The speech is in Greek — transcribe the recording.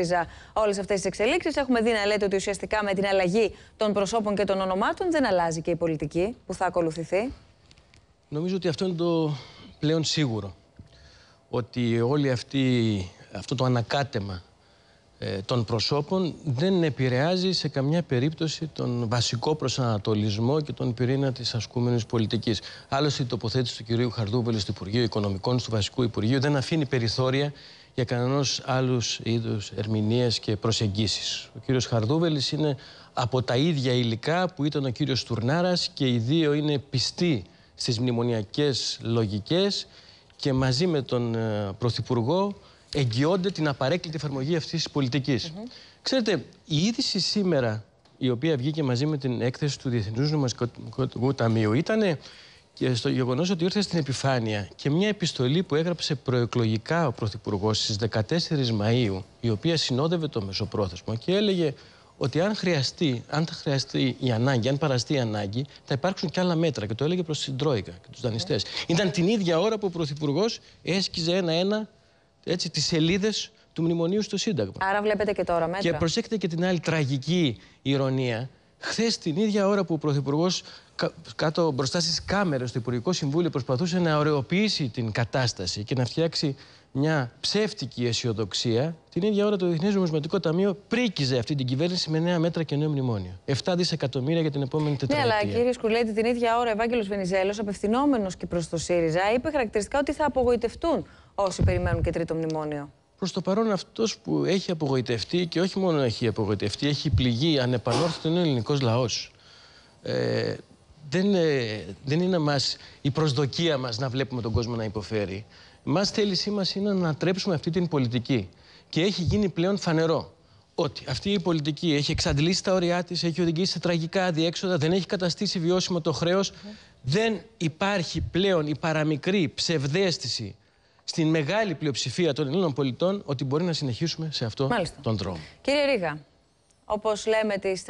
ΣΥΡΙΖΑ όλες αυτές τις εξελίξεις. Έχουμε δει να λέτε ότι ουσιαστικά με την αλλαγή των προσώπων και των ονομάτων δεν αλλάζει και η πολιτική που θα ακολουθηθεί. Νομίζω ότι αυτό είναι το πλέον σίγουρο. Ότι όλη αυτή, αυτό το ανακάτεμα ε, των προσώπων δεν επηρεάζει σε καμιά περίπτωση τον βασικό προσανατολισμό και τον πυρήνα της ασκούμενης πολιτικής. Άλλωστε η τοποθέτηση του κυρίου Χαρδούβελη στο Υπουργείο Οικονομικών, του Βασικού Υπουργείου, δεν αφήνει περιθώρια για κανένας άλλους είδους ερμηνείες και προσεγγίσεις. Ο κύριος Χαρδούβελης είναι από τα ίδια υλικά που ήταν ο κύριος Τουρνάρας και οι δύο είναι πιστοί στις μνημονιακές λογικές και μαζί με τον ε, Πρωθυπουργό εγγυώνται την απαρέκλητη εφαρμογή αυτής της πολιτικής. Ξέρετε, η είδηση σήμερα η οποία βγήκε μαζί με την έκθεση του Διεθνούς Νομασικού Ταμείου ήταν και στο γεγονός ότι ήρθε στην επιφάνεια και μια επιστολή που έγραψε προεκλογικά ο Πρωθυπουργός στις 14 Μαου, η οποία συνόδευε το Μεσοπρόθεσμο και έλεγε ότι αν χρειαστεί, αν θα χρειαστεί η ανάγκη, αν παραστεί η ανάγκη, θα υπάρξουν και άλλα μέτρα. Και το έλεγε προς την Τρόικα και τους δανειστές. Ναι. Ήταν την ίδια ώρα που ο Πρωθυπουργός έσκιζε ένα-ένα τις σελίδες του μνημονίου στο Σύνταγμα. Άρα βλέπετε και τώρα μέτρα. Και προσέξτε και την άλλη τραγική ηρωνία. Χθες την ίδια ώρα που ο Πρωθυπουργός κάτω μπροστά στις κάμερες του Υπουργικό Συμβούλιο προσπαθούσε να ωρεοποιήσει την κατάσταση και να φτιάξει μια ψεύτικη αισιοδοξία. Την ίδια ώρα το Διεθνές Νομισματικό Ταμείο πρίκιζε αυτή την κυβέρνηση με νέα μέτρα και νέο μνημόνιο. 7 δισεκατομμύρια για την επόμενη τετραετία. Ναι, αλλά κύριε Σκουλέτη, την ίδια ώρα ο Ευάγγελος Βενιζέλος, απευθυνόμενος και προς το ΣΥΡΙΖΑ, είπε χαρακτηριστικά ότι θα απογοητευτούν όσοι περιμένουν και τρίτο μνημόνιο. Προς το παρόν, αυτός που έχει απογοητευτεί και όχι μόνο έχει απογοητευτεί, έχει πληγεί ανεπανόρθωτο είναι ο ελληνικός λαός. Ε, δεν, ε, δεν είναι μας η προσδοκία μας να βλέπουμε τον κόσμο να υποφέρει. Μας θέλησή μας είναι να ανατρέψουμε αυτή την πολιτική. Και έχει γίνει πλέον φανερό ότι αυτή η πολιτική έχει εξαντλήσει τα ωριά της, έχει οδηγήσει σε τραγικά αδιέξοδα, δεν έχει καταστήσει βιώσιμο το χρέος. Δεν υπάρχει πλέον η παραμικρή ψευδέστηση στην μεγάλη πλειοψηφία των Ελλήνων πολιτών ότι μπορεί να συνεχίσουμε σε αυτόν τον τρόπο. Κύριε Ρίγα, όπως λέμε τις